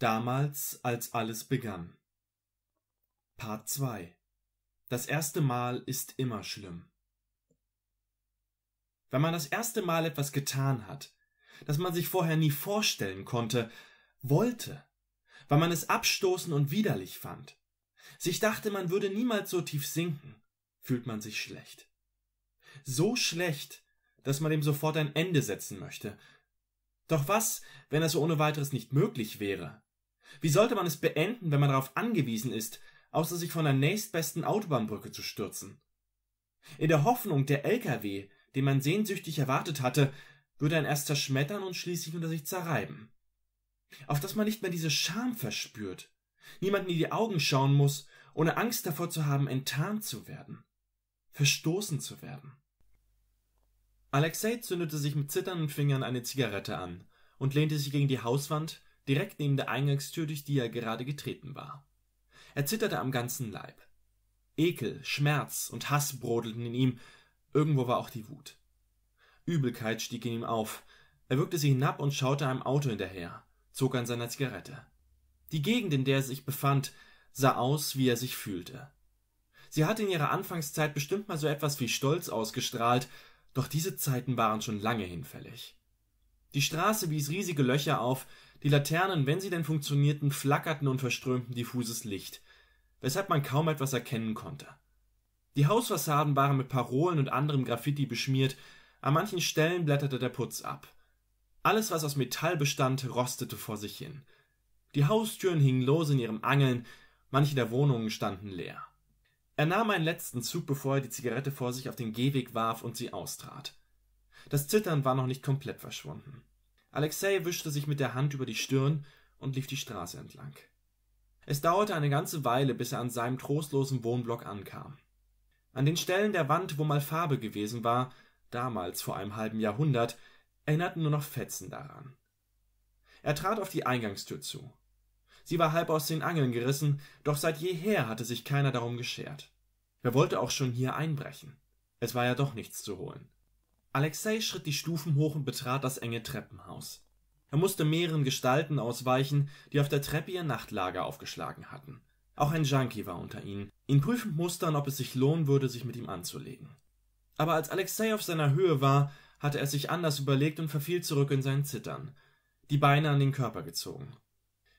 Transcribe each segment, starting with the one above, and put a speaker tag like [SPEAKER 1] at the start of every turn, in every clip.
[SPEAKER 1] Damals, als alles begann. Part 2 Das erste Mal ist immer schlimm. Wenn man das erste Mal etwas getan hat, das man sich vorher nie vorstellen konnte, wollte, weil man es abstoßen und widerlich fand, sich dachte, man würde niemals so tief sinken, fühlt man sich schlecht. So schlecht, dass man dem sofort ein Ende setzen möchte. Doch was, wenn es ohne weiteres nicht möglich wäre, wie sollte man es beenden, wenn man darauf angewiesen ist, außer sich von der nächstbesten Autobahnbrücke zu stürzen? In der Hoffnung, der LKW, den man sehnsüchtig erwartet hatte, würde ein erst zerschmettern und schließlich unter sich zerreiben. Auf dass man nicht mehr diese Scham verspürt, niemanden in die Augen schauen muss, ohne Angst davor zu haben, enttarnt zu werden, verstoßen zu werden. Alexei zündete sich mit zitternden Fingern eine Zigarette an und lehnte sich gegen die Hauswand, direkt neben der Eingangstür, durch die er gerade getreten war. Er zitterte am ganzen Leib. Ekel, Schmerz und Hass brodelten in ihm, irgendwo war auch die Wut. Übelkeit stieg in ihm auf, er würgte sie hinab und schaute einem Auto hinterher, zog an seiner Zigarette. Die Gegend, in der er sich befand, sah aus, wie er sich fühlte. Sie hatte in ihrer Anfangszeit bestimmt mal so etwas wie Stolz ausgestrahlt, doch diese Zeiten waren schon lange hinfällig. Die Straße wies riesige Löcher auf, die Laternen, wenn sie denn funktionierten, flackerten und verströmten diffuses Licht, weshalb man kaum etwas erkennen konnte. Die Hausfassaden waren mit Parolen und anderem Graffiti beschmiert, an manchen Stellen blätterte der Putz ab. Alles, was aus Metall bestand, rostete vor sich hin. Die Haustüren hingen los in ihrem Angeln, manche der Wohnungen standen leer. Er nahm einen letzten Zug, bevor er die Zigarette vor sich auf den Gehweg warf und sie austrat. Das Zittern war noch nicht komplett verschwunden. Alexei wischte sich mit der Hand über die Stirn und lief die Straße entlang. Es dauerte eine ganze Weile, bis er an seinem trostlosen Wohnblock ankam. An den Stellen der Wand, wo mal Farbe gewesen war, damals vor einem halben Jahrhundert, erinnerten nur noch Fetzen daran. Er trat auf die Eingangstür zu. Sie war halb aus den Angeln gerissen, doch seit jeher hatte sich keiner darum geschert. Wer wollte auch schon hier einbrechen? Es war ja doch nichts zu holen. Alexei schritt die Stufen hoch und betrat das enge Treppenhaus. Er musste mehreren Gestalten ausweichen, die auf der Treppe ihr Nachtlager aufgeschlagen hatten. Auch ein Junkie war unter ihnen, ihn prüfend mustern, ob es sich lohnen würde, sich mit ihm anzulegen. Aber als Alexei auf seiner Höhe war, hatte er sich anders überlegt und verfiel zurück in sein Zittern, die Beine an den Körper gezogen.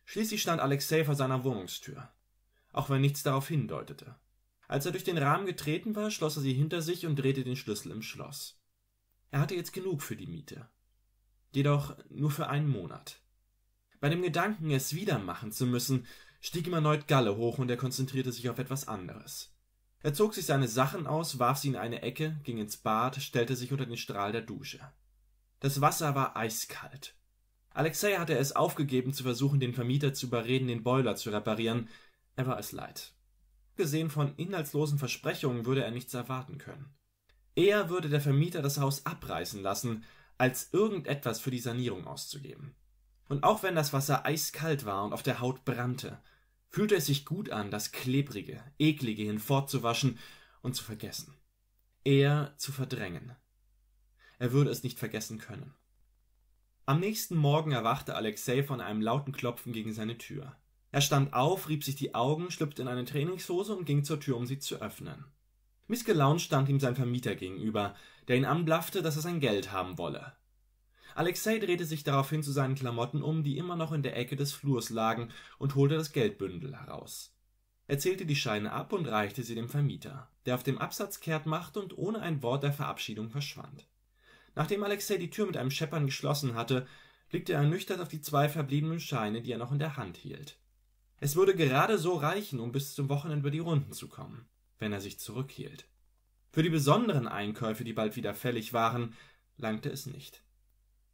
[SPEAKER 1] Schließlich stand Alexei vor seiner Wohnungstür, auch wenn nichts darauf hindeutete. Als er durch den Rahmen getreten war, schloss er sie hinter sich und drehte den Schlüssel im Schloss. Er hatte jetzt genug für die Miete. Jedoch nur für einen Monat. Bei dem Gedanken, es wieder machen zu müssen, stieg ihm erneut Galle hoch und er konzentrierte sich auf etwas anderes. Er zog sich seine Sachen aus, warf sie in eine Ecke, ging ins Bad, stellte sich unter den Strahl der Dusche. Das Wasser war eiskalt. Alexei hatte es aufgegeben, zu versuchen, den Vermieter zu überreden, den Boiler zu reparieren. Er war es leid. Gesehen von inhaltslosen Versprechungen würde er nichts erwarten können. Eher würde der Vermieter das Haus abreißen lassen, als irgendetwas für die Sanierung auszugeben. Und auch wenn das Wasser eiskalt war und auf der Haut brannte, fühlte es sich gut an, das Klebrige, Eklige hinfortzuwaschen und zu vergessen. Eher zu verdrängen. Er würde es nicht vergessen können. Am nächsten Morgen erwachte Alexei von einem lauten Klopfen gegen seine Tür. Er stand auf, rieb sich die Augen, schlüpfte in eine Trainingshose und ging zur Tür, um sie zu öffnen. Missgelaunt stand ihm sein Vermieter gegenüber, der ihn anblaffte, dass er sein Geld haben wolle. Alexei drehte sich daraufhin zu seinen Klamotten um, die immer noch in der Ecke des Flurs lagen, und holte das Geldbündel heraus. Er zählte die Scheine ab und reichte sie dem Vermieter, der auf dem Absatz kehrt machte und ohne ein Wort der Verabschiedung verschwand. Nachdem Alexei die Tür mit einem Scheppern geschlossen hatte, blickte er ernüchtert auf die zwei verbliebenen Scheine, die er noch in der Hand hielt. Es würde gerade so reichen, um bis zum Wochenende über die Runden zu kommen wenn er sich zurückhielt. Für die besonderen Einkäufe, die bald wieder fällig waren, langte es nicht.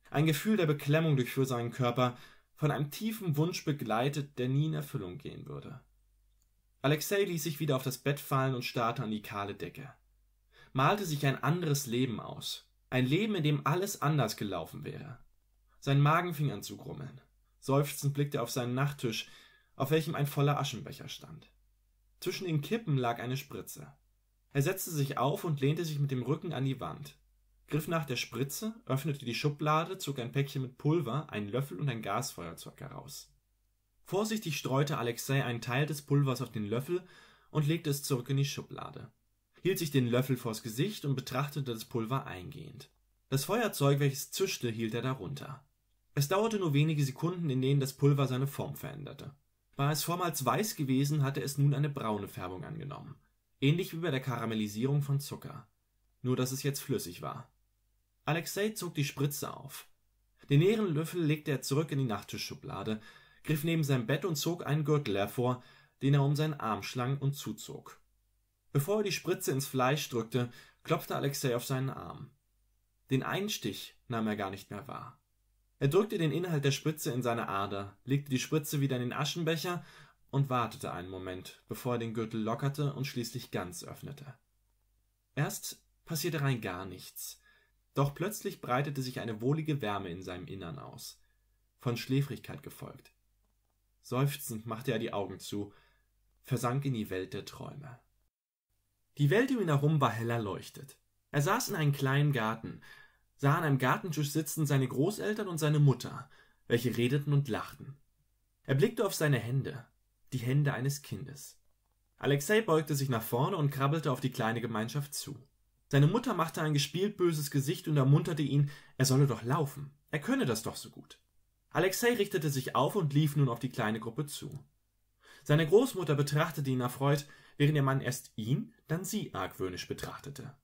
[SPEAKER 1] Ein Gefühl der Beklemmung durchfuhr seinen Körper, von einem tiefen Wunsch begleitet, der nie in Erfüllung gehen würde. Alexei ließ sich wieder auf das Bett fallen und starrte an die kahle Decke. Malte sich ein anderes Leben aus. Ein Leben, in dem alles anders gelaufen wäre. Sein Magen fing an zu grummeln. Seufzend blickte er auf seinen Nachttisch, auf welchem ein voller Aschenbecher stand. Zwischen den Kippen lag eine Spritze. Er setzte sich auf und lehnte sich mit dem Rücken an die Wand, griff nach der Spritze, öffnete die Schublade, zog ein Päckchen mit Pulver, einen Löffel und ein Gasfeuerzeug heraus. Vorsichtig streute Alexei einen Teil des Pulvers auf den Löffel und legte es zurück in die Schublade, hielt sich den Löffel vors Gesicht und betrachtete das Pulver eingehend. Das Feuerzeug, welches zischte, hielt er darunter. Es dauerte nur wenige Sekunden, in denen das Pulver seine Form veränderte. War es vormals weiß gewesen, hatte es nun eine braune Färbung angenommen, ähnlich wie bei der Karamellisierung von Zucker, nur dass es jetzt flüssig war. Alexei zog die Spritze auf. Den leeren Löffel legte er zurück in die Nachttischschublade, griff neben sein Bett und zog einen Gürtel hervor, den er um seinen Arm schlang und zuzog. Bevor er die Spritze ins Fleisch drückte, klopfte Alexei auf seinen Arm. Den Einstich nahm er gar nicht mehr wahr er drückte den inhalt der spritze in seine ader legte die spritze wieder in den aschenbecher und wartete einen moment bevor er den gürtel lockerte und schließlich ganz öffnete erst passierte rein gar nichts doch plötzlich breitete sich eine wohlige wärme in seinem innern aus von schläfrigkeit gefolgt seufzend machte er die augen zu versank in die welt der träume die welt um ihn herum war hell erleuchtet er saß in einem kleinen garten sah an Gartentisch sitzen seine Großeltern und seine Mutter, welche redeten und lachten. Er blickte auf seine Hände, die Hände eines Kindes. Alexei beugte sich nach vorne und krabbelte auf die kleine Gemeinschaft zu. Seine Mutter machte ein gespielt böses Gesicht und ermunterte ihn, er solle doch laufen, er könne das doch so gut. Alexei richtete sich auf und lief nun auf die kleine Gruppe zu. Seine Großmutter betrachtete ihn erfreut, während ihr Mann erst ihn, dann sie argwöhnisch betrachtete.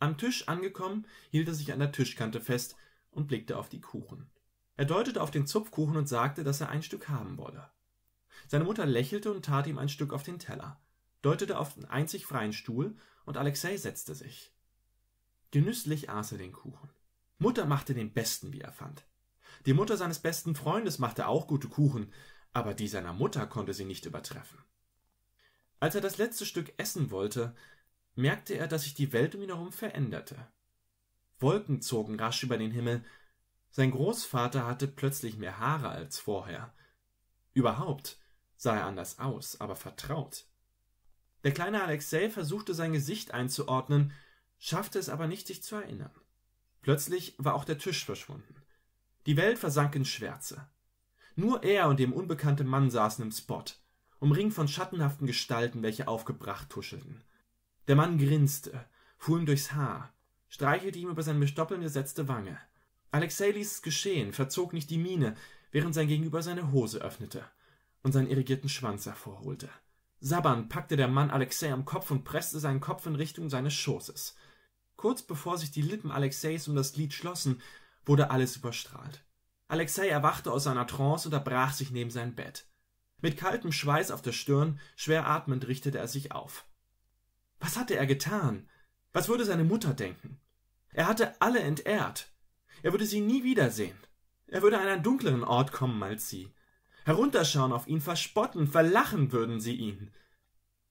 [SPEAKER 1] Am Tisch angekommen, hielt er sich an der Tischkante fest und blickte auf die Kuchen. Er deutete auf den Zupfkuchen und sagte, dass er ein Stück haben wolle. Seine Mutter lächelte und tat ihm ein Stück auf den Teller, deutete auf den einzig freien Stuhl und Alexei setzte sich. Genüsslich aß er den Kuchen. Mutter machte den besten, wie er fand. Die Mutter seines besten Freundes machte auch gute Kuchen, aber die seiner Mutter konnte sie nicht übertreffen. Als er das letzte Stück essen wollte, merkte er, dass sich die Welt um ihn herum veränderte. Wolken zogen rasch über den Himmel, sein Großvater hatte plötzlich mehr Haare als vorher. Überhaupt sah er anders aus, aber vertraut. Der kleine Alexei versuchte sein Gesicht einzuordnen, schaffte es aber nicht, sich zu erinnern. Plötzlich war auch der Tisch verschwunden. Die Welt versank in Schwärze. Nur er und dem unbekannten Mann saßen im Spot, umringt von schattenhaften Gestalten, welche aufgebracht tuschelten. Der Mann grinste, fuhr ihm durchs Haar, streichelte ihm über seine mit Stoppeln gesetzte Wange. Alexei ließ es geschehen, verzog nicht die Miene, während sein Gegenüber seine Hose öffnete und seinen irrigierten Schwanz hervorholte. Sabbernd packte der Mann Alexei am Kopf und presste seinen Kopf in Richtung seines Schoßes. Kurz bevor sich die Lippen Alexeis um das Glied schlossen, wurde alles überstrahlt. Alexei erwachte aus seiner Trance und erbrach sich neben sein Bett. Mit kaltem Schweiß auf der Stirn, schwer atmend, richtete er sich auf. Was hatte er getan? Was würde seine Mutter denken? Er hatte alle entehrt. Er würde sie nie wiedersehen. Er würde an einen dunkleren Ort kommen als sie. Herunterschauen auf ihn, verspotten, verlachen würden sie ihn.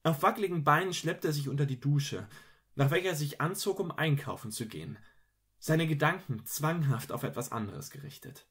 [SPEAKER 1] Auf wackeligen Beinen schleppte er sich unter die Dusche, nach welcher er sich anzog, um einkaufen zu gehen. Seine Gedanken zwanghaft auf etwas anderes gerichtet.